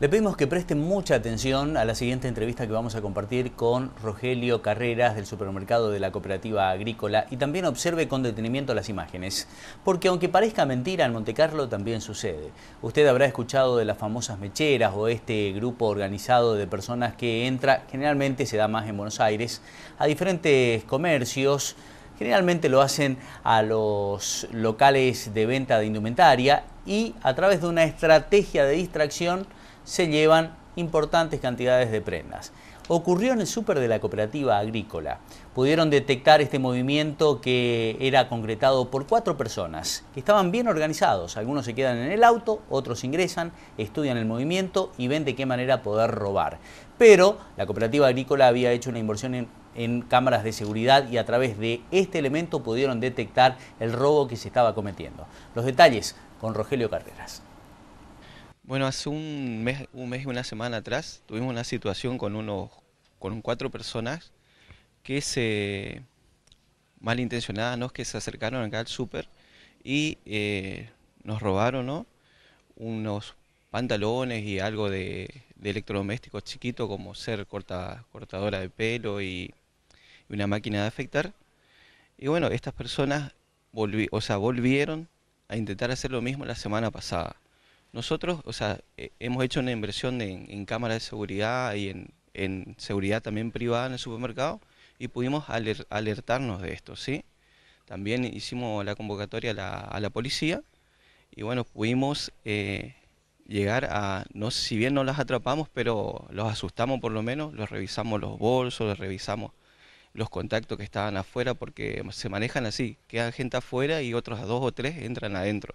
Le pedimos que preste mucha atención a la siguiente entrevista que vamos a compartir con Rogelio Carreras del supermercado de la cooperativa agrícola y también observe con detenimiento las imágenes, porque aunque parezca mentira, en Montecarlo también sucede. Usted habrá escuchado de las famosas mecheras o este grupo organizado de personas que entra, generalmente se da más en Buenos Aires, a diferentes comercios, generalmente lo hacen a los locales de venta de indumentaria y a través de una estrategia de distracción se llevan importantes cantidades de prendas. Ocurrió en el súper de la cooperativa agrícola. Pudieron detectar este movimiento que era concretado por cuatro personas, que estaban bien organizados. Algunos se quedan en el auto, otros ingresan, estudian el movimiento y ven de qué manera poder robar. Pero la cooperativa agrícola había hecho una inversión en, cámaras de seguridad y a través de este elemento pudieron detectar el robo que se estaba cometiendo. Los detalles con Rogelio Carreras. Bueno, hace un mes, un mes y una semana atrás tuvimos una situación con unos, con cuatro personas que se malintencionadas, que se acercaron acá al súper y eh, nos robaron unos pantalones y algo de, electrodoméstico electrodomésticos chiquito como ser corta, cortadora de pelo y, una máquina de afectar. Y bueno, estas personas o sea, volvieron a intentar hacer lo mismo la semana pasada. Nosotros, o sea, eh, hemos hecho una inversión en, cámaras de seguridad y en, seguridad también privada en el supermercado y pudimos alertarnos de esto, ¿sí? También hicimos la convocatoria a la, policía y bueno, pudimos eh, llegar a, no si bien no las atrapamos, pero los asustamos por lo menos, los revisamos los bolsos, los revisamos los contactos que estaban afuera porque se manejan así, quedan gente afuera y otros dos o tres entran adentro.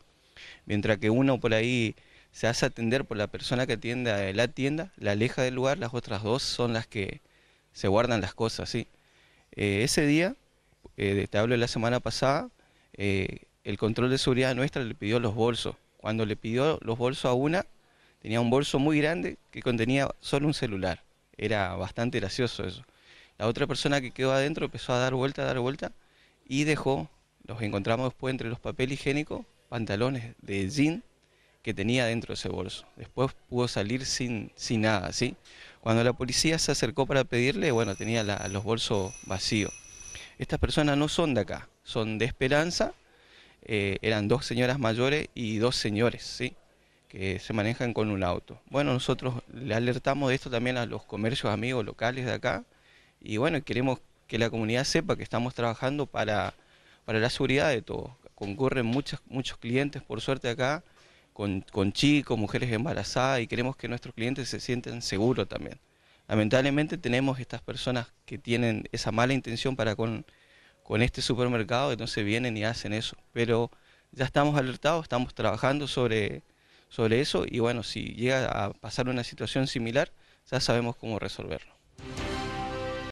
Mientras que uno por ahí se hace atender por la persona que atiende la tienda, la aleja del lugar, las otras dos son las que se guardan las cosas, ¿sí? Eh, ese día, eh, te hablo de la semana pasada, eh, el control de seguridad nuestra le pidió los bolsos. Cuando le pidió los bolsos a una, tenía un bolso muy grande que contenía solo un celular. Era bastante gracioso eso. La otra persona que quedó adentro empezó a dar vuelta, a dar vuelta y dejó, los encontramos después entre los papeles higiénicos, pantalones de jean que tenía dentro de ese bolso. Después pudo salir sin, sin nada, ¿sí? Cuando la policía se acercó para pedirle, bueno, tenía los bolsos vacíos. Estas personas no son de acá, son de Esperanza. Eh, eran dos señoras mayores y dos señores, ¿sí? Que se manejan con un auto. Bueno, nosotros le alertamos de esto también a los comercios amigos locales de acá. Y bueno, queremos que la comunidad sepa que estamos trabajando para, para la seguridad de todos concurren muchos, muchos clientes, por suerte acá, con, con chicos, mujeres embarazadas, y queremos que nuestros clientes se sientan seguros también. Lamentablemente tenemos estas personas que tienen esa mala intención para con, con este supermercado, entonces vienen y hacen eso. Pero ya estamos alertados, estamos trabajando sobre, sobre eso y bueno, si llega a pasar una situación similar, ya sabemos cómo resolverlo.